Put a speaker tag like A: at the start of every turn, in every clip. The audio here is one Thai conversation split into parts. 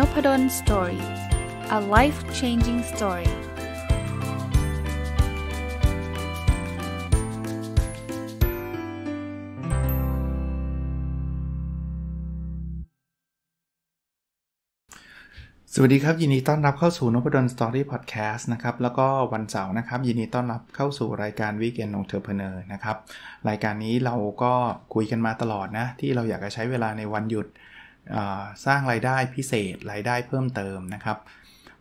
A: n o p ด d o สตอรี่ a life changing story สวัสดีครับ ยินดีต้อนรับเข้าสู่นพดลสตอรี่พอดแคสต์นะครับ แล้วก็วันเสาร์นะครับ ยินดีต้อนรับเข้าสู่รายการวิกเกนองเทอร์เพเนอร์นะครับ รายการนี้เราก็คุยกันมาตลอดนะ ที่เราอยากจะใช้เวลาในวันหยุดสร้างรายได้พิเศษรายได้เพิ่มเติมนะครับ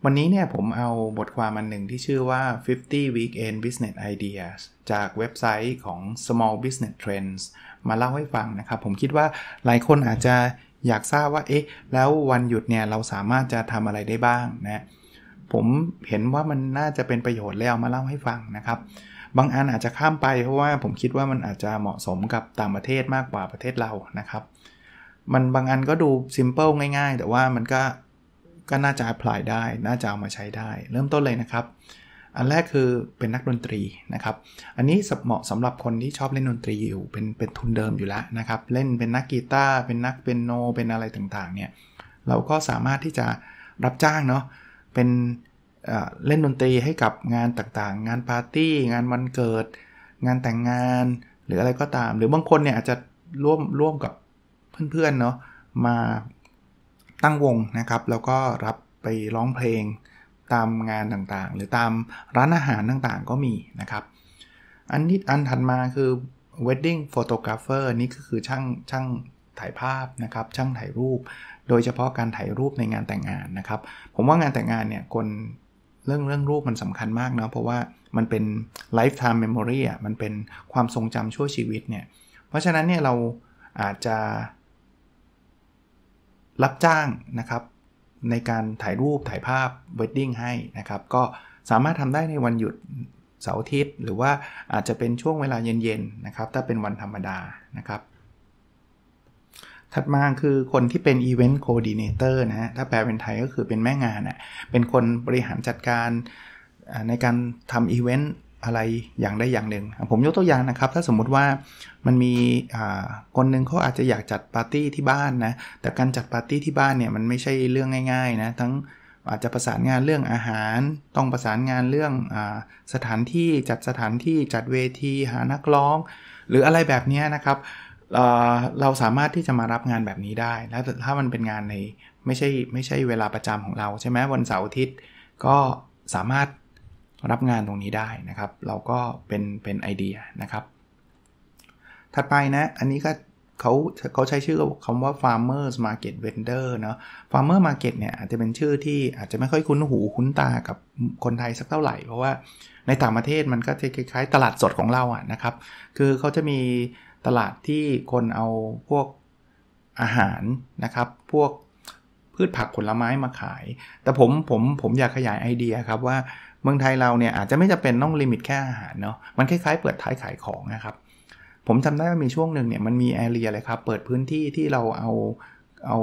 A: วันนี้เนี่ยผมเอาบทความอันหนึ่งที่ชื่อว่า 50 Weekend Business Ideas จากเว็บไซต์ของ Small Business Trends มาเล่าให้ฟังนะครับ ผมคิดว่าหลายคนอาจจะอยากทราบว่าเอ๊ะแล้ววันหยุดเนี่ยเราสามารถจะทำอะไรได้บ้างนะผมเห็นว่ามันน่าจะเป็นประโยชน์แล้วมาเล่าให้ฟังนะครับ บางอันอาจจะข้ามไปเพราะว่าผมคิดว่ามันอาจจะเหมาะสมกับต่างประเทศมากกว่าประเทศเรานะครับมันบางอันก็ดูซิมเ l e ง่ายๆ แต่ว่ามันก็ก็น่าจะ apply ได้ น่าจะเอามาใช้ได้ เริ่มต้นเลยนะครับ อันแรกคือเป็นนักดนตรี นะครับ อันนี้เหมาะสำหรับคนที่ชอบเล่นดนตรีอยู่ เป็นเป็นทุนเดิมอยู่แล้วนะครับ เล่นเป็นนักกีตาร์ เป็นนักเป็นโน เป็นอะไรต่างๆ เนี่ย เราก็สามารถที่จะรับจ้าง เนาะ เป็นเเล่นดนตรีให้กับงานต่างๆ งานปาร์ตี้ งาน วันเกิด งานแต่งงาน หรืออะไรก็ตาม หรือบางคนเนี่ยอาจจะร่วมร่วมกับเพื่อนๆ เนาะมาตั้งวงนะครับ แล้วก็รับไปร้องเพลงตามงานต่างๆ หรือตามร้านอาหารต่างๆก็มีนะครับ อันนี้อันถัดมาคือ wedding photographer นี่ก็คือช่างช่างถ่ายภาพนะครับ ช่างถ่ายรูป โดยเฉพาะการถ่ายรูปในงานแต่งงานนะครับ ผมว่างานแต่งงานเนี่ยคนเรื่องเรื่องรูปมันสำคัญมากเนาะเพราะว่ามันเป็น lifetime memory อ่ะมันเป็นความทรงจำชั่วชีวิตเนี่ยเพราะฉะนั้นเนี่ยเราอาจจะรับจ้างนะครับ ในการถ่ายรูปถ่ายภาพ เวดดิ้งให้นะครับ ก็สามารถทำได้ในวันหยุดเสาร์อาทิตย์หรือว่าอาจจะเป็นช่วงเวลาเย็น ๆ นะครับ ถ้าเป็นวันธรรมดานะครับ ถัดมาคือคนที่เป็น Event Coordinator นะฮะถ้าแปลเป็นไทยก็คือเป็นแม่งานอ่ะเป็นคนบริหารจัดการในการทำอีเวนต์อะไรอย่างใดอย่างหนึ่งผมยกตัวอย่างนะครับ ถ้าสมมุติว่ามันมีคนหนึ่งเขาอาจจะอยากจัดปาร์ตี้ที่บ้านนะแต่การจัดปาร์ตี้ที่บ้านเนี่ยมันไม่ใช่เรื่องง่ายๆนะทั้งอาจจะประสานงานเรื่องอาหารต้องประสานงานเรื่องอสถานที่จัดสถานที่จัดเวทีหานักร้อง หรืออะไรแบบนี้นะครับเเราสามารถที่จะมารับงานแบบนี้ได้แล้วถ้ามันเป็นงานในไม่ใช่ไม่ใช่เวลาประจำของเรา ใช่ไหมวันเสาร์อาทิตย์ก็สามารถรับงานตรงนี้ได้นะครับ เราก็เป็นเป็นไอเดียนะครับ ถัดไปนะ อันนี้ก็เขาเขาใช้ชื่อคำว่า farmers market vendor เนาะ farmer market เนี่ยอาจจะเป็นชื่อที่อาจจะไม่ค่อยคุ้นหูคุ้นตากับคนไทยสักเท่าไหร่เพราะว่าในต่างประเทศมันก็จะคล้ายๆ ตลาดสดของเราอะนะครับ คือเขาจะมีตลาดที่คนเอาพวกอาหารนะครับ พวกพืชผักผลไม้มาขาย แต่ผมผมผมอยากขยายไอเดียครับว่าเมืองไทยเราเนี่ยอาจจะไม่จะเป็นต้องลิมิตแค่อาหารเนาะมันคล้าย ๆ เปิดท้ายขายของนะครับผมจำได้ว่ามีช่วงหนึ่งเนี่ยมันมีแอเรียเลยครับเปิดพื้นที่ที่เราเอาเอา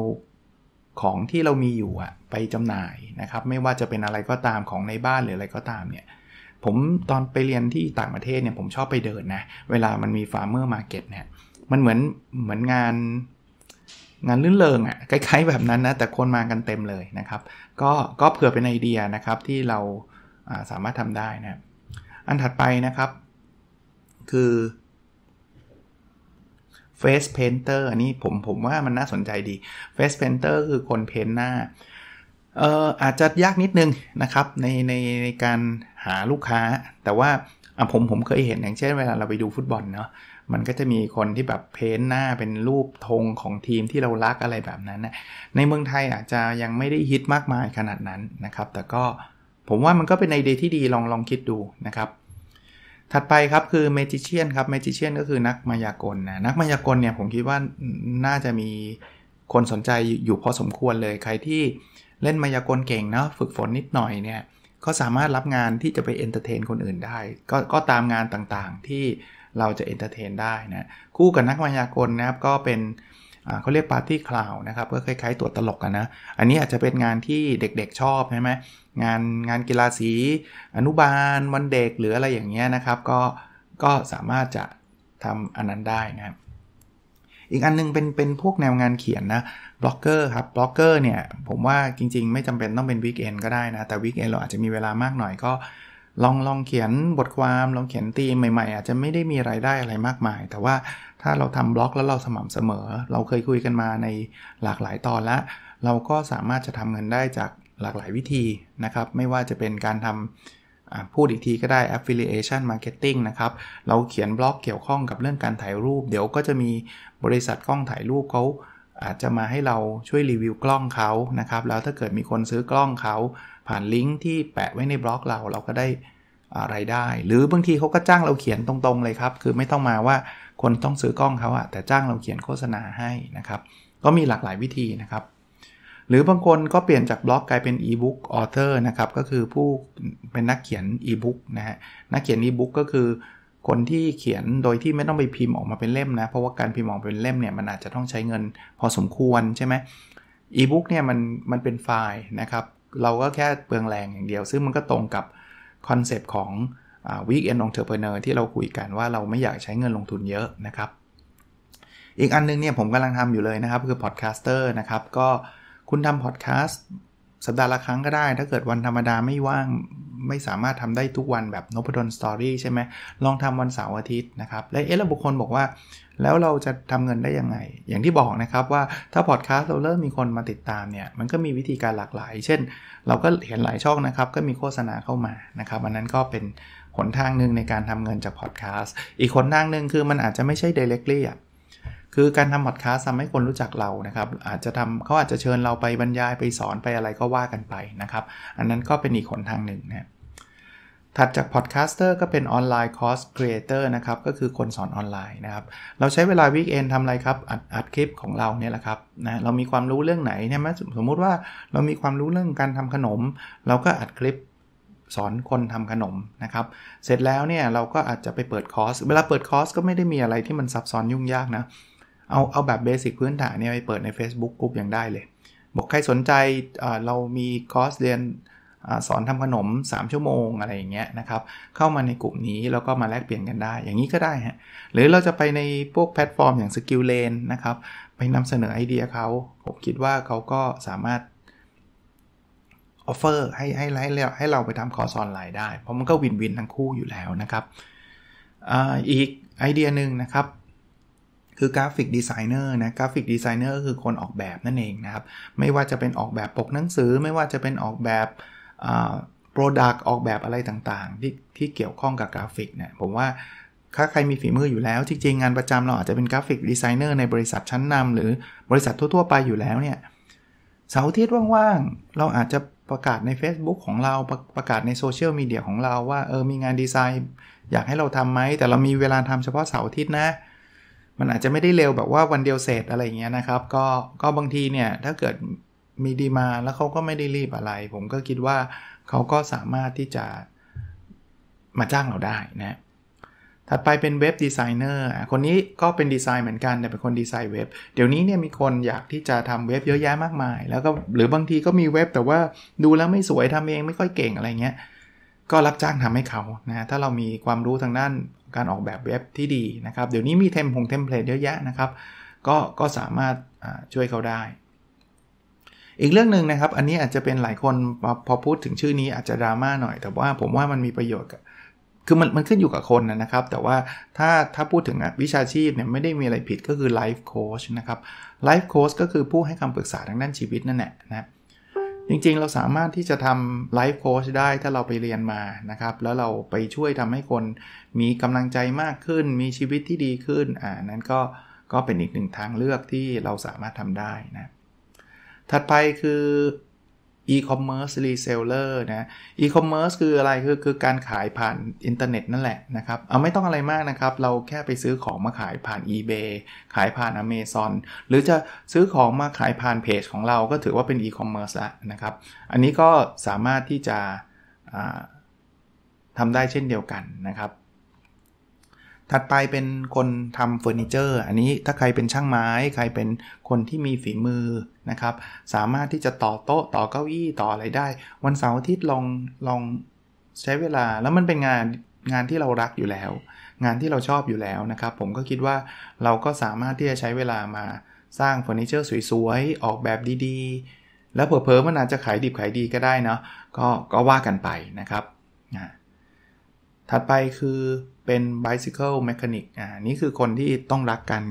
A: ของที่เรามีอยู่อะไปจำหน่ายนะครับไม่ว่าจะเป็นอะไรก็ตามของในบ้านหรืออะไรก็ตามเนี่ยผมตอนไปเรียนที่ต่างประเทศเนี่ยผมชอบไปเดินนะเวลามันมีฟาร์มเมอร์มาเก็ตเนี่ยมันเหมือนเหมือนงานงานลื่นเลงอ่ะคล้ายๆแบบนั้นนะแต่คนมากันเต็มเลยนะครับก็ก็เผื่อเป็นไอเดียนะครับที่เราสามารถทำได้นะครับอันถัดไปนะครับ คือ face painter อันนี้ ผมผมว่ามันน่าสนใจดี face painter คือคนเพ้นหน้าเอ่ออาจจะยากนิดนึงนะครับ ในในในการหาลูกค้า แต่ว่าผมผมเคยเห็นอย่างเช่นเวลาเราไปดูฟุตบอลเนาะมันก็จะมีคนที่แบบเพ้นหน้าเป็นรูปธงของทีมที่เรารักอะไรแบบนั้นนะในเมืองไทยอาจจะยังไม่ได้ฮิตมากมายขนาดนั้นนะครับ แต่ก็ผมว่ามันก็เป็นไอเดียที่ดีลองลองคิดดูนะครับ ถัดไปครับคือเมจิเชียนครับเมจิเชียนก็คือนักมายากลนะนักมายากลเนี่ย ผมคิดว่าน่าจะมีคนสนใจอยู่พอสมควรเลย ใครที่เล่นมายากลเก่งเนาะฝึกฝนนิดหน่อยเนี่ย ก็สามารถรับงานที่จะไปเอนเตอร์เทนคนอื่นได้กก็ตามงานต่างๆที่เราจะเอนเตอร์เทนได้นะ คู่กับนักมายากลนะครับ ก็เป็นเขาเรียกปาร์ตี้คลาวนะครับก็คล้ายๆตัวตลกนะ อันนี้อาจจะเป็นงานที่เด็กๆชอบใช่ไหมงานงานกีฬาสี อนุบาลวันเด็ก หรืออะไรอย่างเงี้ยนะครับ ก็ก็สามารถจะทำอันนั้นได้นะครับอีกอันนึงเป็น เป็นพวกแนวงานเขียนนะบล็อกเกอร์ครับบล็อกเกอร์เนี่ย ผมว่าจริง ๆ ไม่จำเป็นต้องเป็นวีคเอนก็ได้นะ แต่วีคเอนเราอาจจะมีเวลามากหน่อยก็ลองลองเขียนบทความลองเขียนตีมใหม่ๆ อาจจะไม่ได้มีไรายได้อะไรมากมาย แต่ว่าถ้าเราทำบล็อกแล้วเราสม่ำเสมอ เราเคยคุยกันมาในหลากหลายตอนละเราก็สามารถจะทำเงินได้จากหลากหลายวิธีนะครับ ไม่ว่าจะเป็นการทำพูดอีกทีก็ได้ affiliation marketing นะครับ เราเขียนบล็อกเกี่ยวข้องกับเรื่องการถ่ายรูป เดี๋ยวก็จะมีบริษัทกล้องถ่ายรูปเขาอาจจะมาให้เราช่วยรีวิวกล้องเขานะครับ แล้วถ้าเกิดมีคนซื้อกล้องเขาผ่านลิงก์ที่แปะไว้ในบล็อกเราเราก็ได้อะไรได้ หรือบางทีเขาก็จ้างเราเขียนตรงๆเลยครับ คือไม่ต้องมาว่าคนต้องซื้อกล้องเขาอะแต่จ้างเราเขียนโฆษณาให้นะครับก็มีหลากหลายวิธีนะครับ หรือ บางคนก็เปลี่ยนจากบล็อกกลายเป็นอีบุ๊กออเทอร์นะครับก็คือผู้เป็นนักเขียนอีบุ๊กนะฮะนักเขียนีบุ๊กก็คือ คนที่เขียนโดยที่ไม่ต้อง ไป พิมพ์ออกมา เป็น เล่ม นะ เพราะ ว่า การพิมพ์ออกเป็นเล่มเนี่ยมันอาจจะต้องใช้เงิน พอสมควรใช่ไหมอีบุ๊กเนี่ยมันมันเป็นไฟล์นะครับเราก็แค่เปลืองแรงอย่างเดียว ซึ่งมันก็ตรงกับคอนเซปต์ของวีคเอนองเทอร์เพเนอร์ที่เราคุยกันว่าเราไม่อยากใช้เงินลงทุนเยอะนะครับ อีกอันนึงเนี่ยผมกำลังทำอยู่เลยนะครับคือพอดแคสเตอร์นะครับ ก็คุณทำพอดแคสต์สัปดาห์ละครั้งก็ได้ ถ้าเกิดวันธรรมดาไม่ว่าง ไม่สามารถทำได้ทุกวันแบบนพดลสตอรี่ใช่ไหมลองทำวันเสาร์อาทิตย์นะครับ และเอ๊ลบุคคลบอกว่าแล้วเราจะทำเงินได้ยังไง อย่างที่บอกนะครับว่าถ้าพอดแคสต์เราเริ่มมีคนมาติดตามเนี่ย มันก็มีวิธีการหลากหลาย เช่น เราก็เห็นหลายช่องนะครับก็มีโฆษณาเข้ามานะครับ อันนั้นก็เป็นหนทางหนึ่งในการทำเงินจากพอดแคสต์อีกหนทางหนึ่งคือมันอาจจะไม่ใช่ directly อ่ะ คือการทำพอดแคสต์ทำให้คนรู้จักเรานะครับ อาจจะทำเขาอาจจะเชิญเราไปบรรยายไปสอนไปอะไรก็ว่ากันไปนะครับอันนั้นก็เป็นอีกหนทางหนึ่งนะถัดจากพอดแคสเตอร์ก็เป็นออนไลน์คอร์สครีเอเตอร์นะครับก็คือคนสอนออนไลน์นะครับเราใช้เวลาวิกเอนทำอะไรครับ อัดอัดคลิปของเราเนี่ยแหละครับนะเรามีความรู้เรื่องไหนเนี่ยมสมมุติว่าเรามีความรู้เรื่องการทำขนม เราก็อัดคลิปสอนคนทำขนมนะครับ เสร็จแล้วเนี่ยเราก็อาจจะไปเปิดคอร์สเวลาเปิดคอร์สก็ไม่ได้มีอะไรที่มันซับซ้อนยุ่งยากนะเอาเอาแบบเบสิกพื้นฐานเนี่ยไปเปิดใน Facebook กลุ่มยังได้เลยบอกใครสนใจเรามีคอร์สเรียนสอนทำขนม 3 ชั่วโมงอะไรอย่างเงี้ยนะครับ เข้ามาในกลุ่มนี้ แล้วก็มาแลกเปลี่ยนกันได้ อย่างนี้ก็ได้ฮะหรือเราจะไปในพวกแพลตฟอร์มอย่าง Skill Lane นะครับ ไปนำเสนอไอเดียเขาผมคิดว่าเขาก็สามารถ ออฟเฟอร์ให้ให้ให้ให้เราไปทำคอร์สออนไลน์ได้เพราะมันก็วินวินทั้งคู่อยู่แล้วนะครับออีกไอเดียหนึ่งนะครับ คือกราฟิกดีไซเนอร์นะกราฟิกดีไซเนอร์ก็คือคนออกแบบนั่นเองนะครับไม่ว่าจะเป็นออกแบบปกหนังสือ ไม่ว่าจะเป็นออกแบบโปรดักต์ออกแบบอะไรต่างๆ ที่ที่เกี่ยวข้องกับกราฟิกเนี่ย ผมว่าถ้าใครมีฝีมืออยู่แล้ว จริงๆ งานประจำเราอาจจะเป็นกราฟิกดีไซเนอร์ในบริษัทชั้นนำ หรือบริษัททั่วๆ ไปอยู่แล้วเนี่ยเสาร์อาทิตย์ว่างๆ เราอาจจะประกาศใน Facebook ของเรา ประประกาศในโซเชียลมีเดียของเราว่า เออ มีงานดีไซน์ อยากให้เราทำไหมแต่เรามีเวลาทำเฉพาะเสาร์อาทิตย์นะมันอาจจะไม่ได้เร็วแบบว่าวันเดียวเสร็จอะไรอย่างเงี้ยนะครับก็ก็บางทีเนี่ยถ้าเกิดมีดีมา แล้วเขาก็ไม่ได้รีบอะไร ผมก็คิดว่าเขาก็สามารถที่จะมาจ้างเราได้ นะ ถัดไปเป็นเว็บดีไซเนอร์คนนี้ก็เป็นดีไซน์เหมือนกัน แต่เป็นคนดีไซน์เว็บ เดี๋ยวนี้เนี่ย มีคนอยากที่จะ ทำเว็บเยอะแยะมากมาย แล้วก็หรือบางทีก็มีเว็บแต่ว่าดูแล้ว ไม่สวยทำเองไม่ค่อยเก่งอะไรเงี้ยก็รับจ้างทำให้เขานะถ้าเรามีความรู้ทางด้านการออกแบบเว็บที่ดีนะครับ เดี๋ยวนี้มีเทมพงเทมเพลตเยอะแยะนะครับก็ก็สามารถช่วยเขาได้อีกเรื่องหนึ่งนะครับ อันนี้อาจจะเป็นหลายคนพอพูดถึงชื่อนี้อาจจะดราม่าหน่อย แต่ว่าผมว่ามันมีประโยชน์กับคือมันมันขึ้นอยู่กับคนนะครับ แต่ว่าถ้าถ้าพูดถึงวิชาชีพเนี่ยไม่ได้มีอะไรผิดก็คือไลฟ์โค้ชนะครับ ไลฟ์โค้ชก็คือผู้ให้คำปรึกษาทางด้านชีวิตนั่นแหละนะ จริงๆ เราสามารถที่จะทำไลฟ์โค้ชได้ถ้าเราไปเรียนมานะครับ แล้วเราไปช่วยทำให้คนมีกำลังใจมากขึ้น มีชีวิตที่ดีขึ้น อ่านั้นก็ก็เป็นอีกหนึ่งทางเลือกที่เราสามารถทำได้นะถัดไปคือ e-commerce reseller นะ e-commerce คืออะไรคือคือการขายผ่านอินเทอร์เน็ตนั่นแหละนะครับเอาไม่ต้องอะไรมากนะครับ เราแค่ไปซื้อของมาขายผ่าน eBay ขายผ่าน Amazon หรือจะซื้อของมาขายผ่านเพจของเราก็ถือว่าเป็น e-commerce ละนะครับ อันนี้ก็สามารถที่จะทำได้เช่นเดียวกันนะครับถัดไปเป็นคนทำเฟอร์นิเจอร์อันนี้ถ้าใครเป็นช่างไม้ใครเป็นคนที่มีฝีมือนะครับ สามารถที่จะต่อโต๊ะต่อเก้าอี้ต่ออะไรได้ วันเสาร์อาทิตย์ลองลองใช้เวลาแล้วมันเป็นงานงานที่เรารักอยู่แล้ว งานที่เราชอบอยู่แล้วนะครับผมก็คิดว่าเราก็สามารถที่จะใช้เวลามาสร้างเฟอร์นิเจอร์สวยๆออกแบบดีๆ แล้วเผลอๆมันอาจจะขายดิบขายดีก็ได้เนาะก็ก็ว่ากันไปนะครับถัดไปคือเป็น bicycle mechanic อ่า นี่คือคนที่ต้องรักการ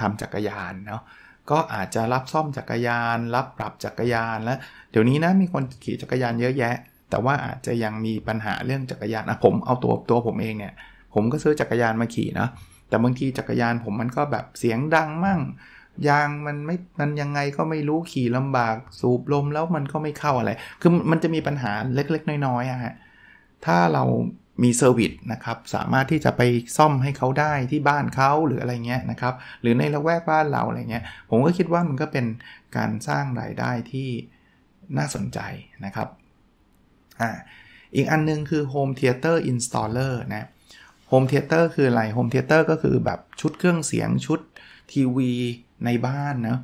A: ทำจักรยานเนาะ ก็อาจจะรับซ่อมจักรยาน รับปรับจักรยาน แล้วเดี๋ยวนี้นะมีคนขี่จักรยานเยอะแยะ แต่ว่าอาจจะยังมีปัญหาเรื่องจักรยานนะผม เอาตัวตัวผมเองเนี่ย ผมก็ซื้อจักรยานมาขี่นะแต่บางทีจักรยานผมมันก็แบบเสียงดังมั่ง ยางมันไม่ มันยังไงก็ไม่รู้ขี่ลำบาก สูบลมแล้วมันก็ไม่เข้าอะไร คือมันจะมีปัญหาเล็ก ๆน้อยๆอะฮะ ถ้าเรามีเซอร์วิสนะครับ สามารถที่จะไปซ่อมให้เขาได้ที่บ้านเขาหรืออะไรเงี้ยนะครับ หรือในละแวกบ้านเราอะไรเงี้ย ผมก็คิดว่ามันก็เป็นการสร้างรายได้ที่น่าสนใจนะครับ อ่า อีกอันนึงคือ Home Theater Installer นะ โฮมเทเตอร์คืออะไร โฮมเทเตอร์ก็คือแบบชุดเครื่องเสียงชุดทีวีในบ้านนะ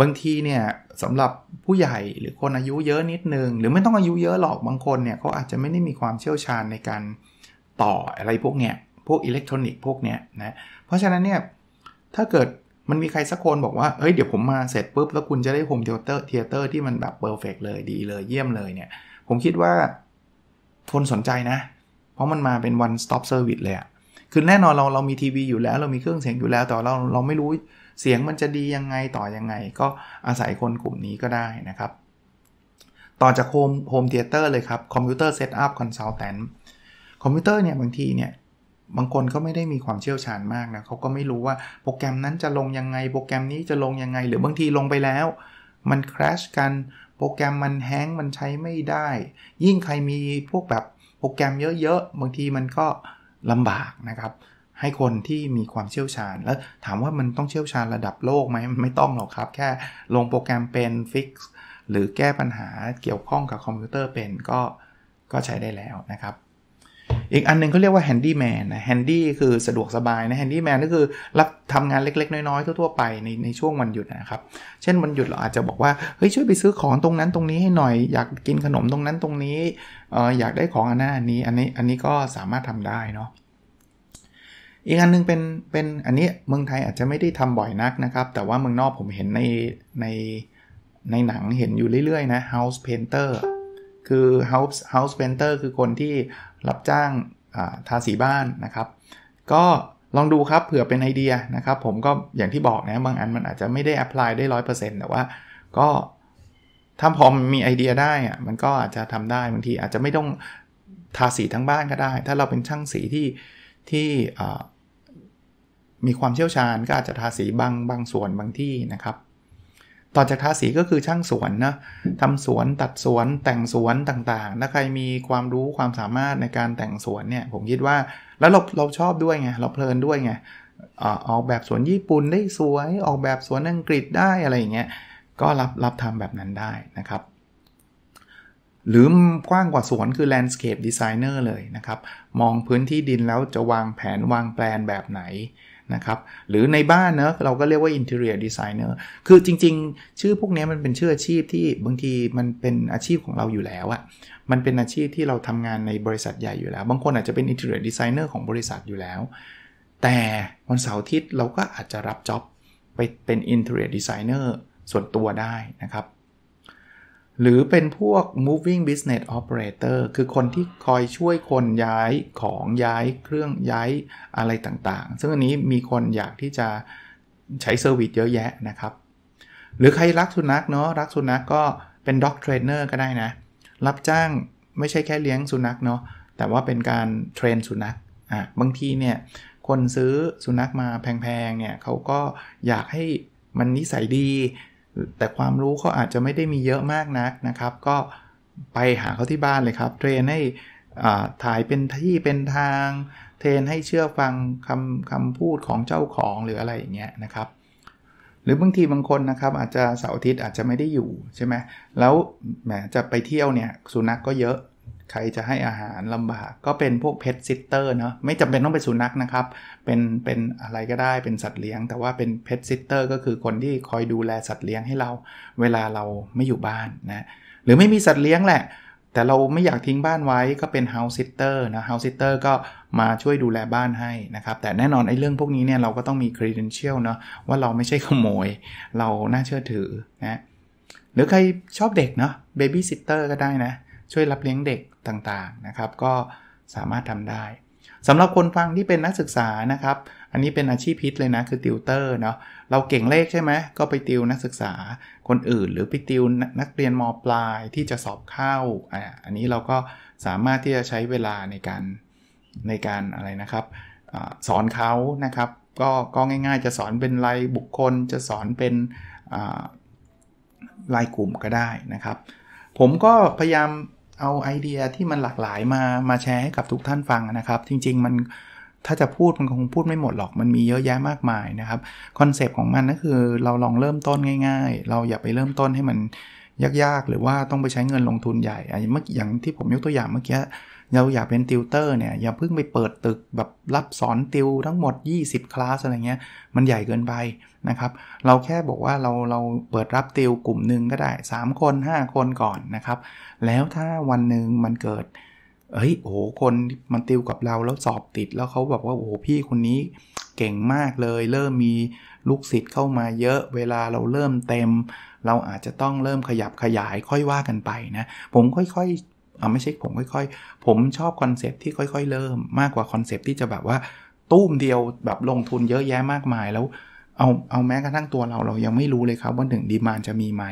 A: บางทีเนี่ยสำหรับผู้ใหญ่หรือคนอายุเยอะนิดนึง หรือไม่ต้องอายุเยอะหรอกบางคนเนี่ยเขาอาจจะไม่ได้มีความเชี่ยวชาญในการต่ออะไรพวกเนี่ยพวกอิเล็กทรอนิกส์พวกเนี้ยนะเพราะฉะนั้นเนี่ย ถ้าเกิดมันมีใครสักคนบอกว่า เอ้ยเดี๋ยวผมมาเสร็จปุ๊บ แล้วคุณจะได้โฮมเทเตอร์เทเตอร์ที่มันแบบเพอร์เฟกเลยดีเลยเยี่ยมเลยเนี่ย ผมคิดว่าคนสนใจนะ เพราะมันมาเป็น one stop service เลยอะคือแน่นอนเราเรามีทีวี อยู่แล้ว เรามีเครื่องเสียงอยู่แล้วแต่เราเราไม่รู้เสียงมันจะดียังไงต่อยังไงก็อาศัยคนกลุ่มนี้ก็ได้นะครับ ต่อจากโฮมโฮมเทเตอร์เลยครับคอมพิวเตอร์เซตอัพคอนซัลแทนคอมพิวเตอร์เนี่ยบางทีเนี่ย บางคนก็ไม่ได้มีความเชี่ยวชาญมากนะเขาก็ไม่รู้ว่าโปรแกรมนั้นจะลงยังไง โปรแกรมนี้จะลงยังไง หรือบางทีลงไปแล้ว มันคราชกันโปรแกรมมันแฮงมันใช้ไม่ได้ ยิ่งใครมีพวกแบบโปรแกรมเยอะๆบางทีมันก็ลำบากนะครับให้คนที่มีความเชี่ยวชาญ แล้วถามว่ามันต้องเชี่ยวชาญระดับโลกไหมมันไม่ต้องหรอกครับ แค่ลงโปรแกรมเป็นฟิกหรือแก้ปัญหาเกี่ยวข้องกับคอมพิวเตอร์เป็นก็ก็ใช้ได้แล้วนะครับ อีกอันนึงเขาเรียกว่าแฮนดี้แมนนะแฮนดี้คือสะดวกสบายนะแฮนดี้แมนก็คือ รับทำงานเล็กๆ น้อยๆ ทั่วๆ ไป ในในช่วงวันหยุดนะครับ เช่นวันหยุดเราอาจจะบอกว่าเฮ้ยช่วยไปซื้อของตรงนั้นตรงนี้ให้หน่อยอยากกินขนมตรงนั้นตรงนี้อออยากได้ของอันนั้นอันนี้อันนี้อันนี้ก็สามารถทำได้เนาะอีกอันนึงเป็นเป็นอันนี้เมืองไทยอาจจะไม่ได้ทำบ่อยนักนะครับแต่ว่าเมืองนอกผมเห็นในในในหนังเห็นอยู่เรื่อยๆนะ house painter คือ house house painter คือคนที่รับจ้างทาสีบ้านนะครับ ก็ลองดูครับเผื่อเป็นไอเดียนะครับ ผมก็อย่างที่บอกนะบางอันมันอาจจะไม่ได้ a อพพลายได้ร้อยเปอร์เซ็นต์แต่ว่าก็ถ้าพอมีไอเดียได้อะมันก็อาจจะทำได้บางทีอาจจะไม่ต้องทาสีทั้งบ้านก็ได้ ถ้าเราเป็นช่างสีที่ที่มีความเชี่ยวชาญก็อาจจะทาสีบางบางส่วนบางที่นะครับ ต่อจากทาสีก็คือช่างสวนนะ ทำสวนตัดสวนแต่งสวนต่างๆถ้าใครมีความรู้ความสามารถในการแต่งสวนเนี่ย ผมคิดว่าแล้วเราเราชอบด้วยไง เราเพลินด้วยไงออกแบบสวนญี่ปุ่นได้สวยออกแบบสวนอังกฤษได้อะไรอย่างเงี้ย ก็รับรับทำแบบนั้นได้นะครับ หรือกว้างกว่าสวนคือ landscape designer เลยนะครับ มองพื้นที่ดินแล้วจะวางแผนวางแปลนแบบไหนนะครับหรือในบ้านเนะเราก็เรียกว่า interior designer คือจริง ๆ ชื่อพวกนี้มันเป็นชื่ออาชีพที่ บางทีมันเป็นอาชีพของเราอยู่แล้วอะมันเป็นอาชีพที่เราทำงานในบริษัทใหญ่อยู่แล้ว บางคนอาจจะเป็น interior designer ของบริษัทอยู่แล้ว แต่วันเสาร์อาทิตย์เราก็อาจจะรับจ็อบไปเป็น interior designer ส่วนตัวได้นะครับหรือเป็นพวก moving business operator คือคนที่คอยช่วยคนย้ายของย้ายเครื่องย้ายอะไรต่างๆ ซึ่งอันนี้มีคนอยากที่จะใช้เซอร์วิสเยอะแยะนะครับ หรือใครรักสุนัขเนาะรักสุนัขกก็เป็น dog trainer ก็ได้นะ รับจ้างไม่ใช่แค่เลี้ยงสุนัขเนาะแต่ว่าเป็นการเทรนสุนัขอ่ะบางทีเนี่ย คนซื้อสุนัขมาแพง ๆ เนี่ยเขาก็อยากให้มันนิสัยดีแต่ความรู้เขาอาจจะไม่ได้มีเยอะมากนักนะครับ ก็ไปหาเขาที่บ้านเลยครับ เทรนให้ถ่ายเป็นที่เป็นทาง เทรนให้เชื่อฟังคำคำพูดของเจ้าของหรืออะไรอย่างเงี้ยนะครับ หรือบางทีบางคนนะครับอาจจะเสาร์อาทิตย์อาจจะไม่ได้อยู่ใช่ไหมแล้วแหมจะไปเที่ยวเนี่ยสุนัขกก็เยอะใครจะให้อาหารลำบาก ก็เป็นพวกเพจซิสเตอร์เนาะไม่จำเป็นต้องเป็นสุนัขนะครับเป็นเป็นอะไรก็ได้เป็นสัตว์เลี้ยง แต่ว่าเป็นเพจซิสเตอร์ก็คือคนที่คอยดูแลสัตว์เลี้ยงให้เราเวลาเราไม่อยู่บ้านนะ หรือไม่มีสัตว์เลี้ยงแหละ แต่เราไม่อยากทิ้งบ้านไว้ก็เป็นเฮาส์ซิสเตอร์นะเฮาส์ซิสเตอร์ก็มาช่วยดูแลบ้านให้นะครับ แต่แน่นอนไอ้เรื่องพวกนี้เนี่ยเราก็ต้องมีครีเดนเชียลเนาะว่าเราไม่ใช่ขโมยเราน่าเชื่อถือนะหรือใครชอบเด็กเนาะเบบี้ซิสเตอร์ก็ได้นะช่วยรับเลี้ยงเด็กต่างๆนะครับ ก็สามารถทำได้สำหรับคนฟังที่เป็นนักศึกษานะครับ อันนี้เป็นอาชีพพิษเลยนะ คือติวเตอร์เนาะเราเก่งเลขใช่ไหมก็ไปติวนักศึกษาคนอื่น หรือไปติวนักเรียนมปลายที่จะสอบเข้าอันนี้เราก็สามารถที่จะใช้เวลาในการในการอะไรนะครับอสอนเขานะครับ ก็ก็ง่ายๆจะสอนเป็นรายบุคคล จะสอนเป็นรายกลุ่มก็ได้นะครับ ผมก็พยายามเอาไอเดียที่มันหลากหลายมามาแชร์ให้กับทุกท่านฟังนะครับ จริง ๆมันถ้าจะพูดมันคงพูดไม่หมดหรอก มันมีเยอะแยะมากมายนะครับ คอนเซปต์ของมันก็คือเราลองเริ่มต้นง่าย ๆ เราอย่าไปเริ่มต้นให้มันยากๆ หรือว่าต้องไปใช้เงินลงทุนใหญ่อย่างที่ผมยกตัวอย่างเมื่อกี้เราอยากเป็นติวเตอร์เนี่ยอย่าเพิ่งไปเปิดตึกแบบรับสอนติวทั้งหมด 20 คลาส อะไรเงี้ยมันใหญ่เกินไปนะครับ เราแค่บอกว่าเราเราเปิดรับติวกลุ่มหนึ่งก็ได้ 3 คน5 คนก่อนนะครับ แล้วถ้าวันหนึ่งมันเกิดเฮ้ยโอ้โหคนมันติวกับเราแล้วสอบติด แล้วเขาบอกว่าโอ้โหพี่คนนี้เก่งมากเลย เริ่มมีลูกศิษย์เข้ามาเยอะเวลาเราเริ่มเต็ม เราอาจจะต้องเริ่มขยับขยายค่อยว่ากันไปนะผมค่อยๆเอาไม่ใช่ผมค่อย ๆ ผมชอบคอนเซปที่ค่อยๆ เริ่มมากกว่าคอนเซปที่จะแบบว่าตุ้มเดียวแบบลงทุนเยอะแยะมากมายแล้วเอาเอาแม้กระทั่งตัวเราเรายังไม่รู้เลยครับว่าหนึ่งดีมานจะมีไหม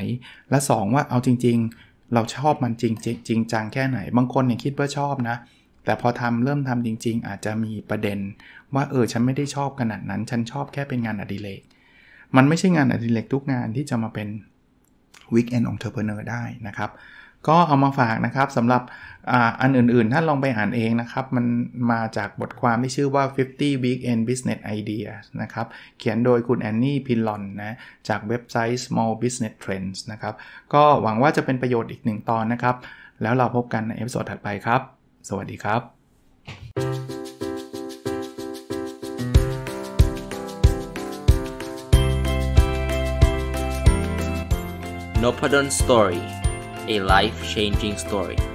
A: และ2ว่าเอาจริง ๆ เราชอบมันจริงจริงจริงจังแค่ไหน บางคนเนี่ยคิดว่าชอบนะ แต่พอทำเริ่มทำจริง ๆ อาจจะมีประเด็นว่าเออฉันไม่ได้ชอบขนาดนั้น ฉันชอบแค่เป็นงานอดิเรกมันไม่ใช่งานอดิเรกทุกงานที่จะมาเป็น Weekend Entrepreneur ได้นะครับก็เอามาฝากนะครับสำหรับออันอื่นๆ ท่านลองไปอ่านเองนะครับ มันมาจากบทความที่ชื่อว่า 50 Week End Business Ideas นะครับ เขียนโดยคุณแอนนี่ พิลลอนนะจากเว็บไซต์ Small Business Trends นะครับ ก็หวังว่าจะเป็นประโยชน์อีกหนึ่งตอนนะครับ แล้วเราพบกันในเอพิโซดถัดไปครับ สวัสดีครับ n o p a d o n Story a life changing story.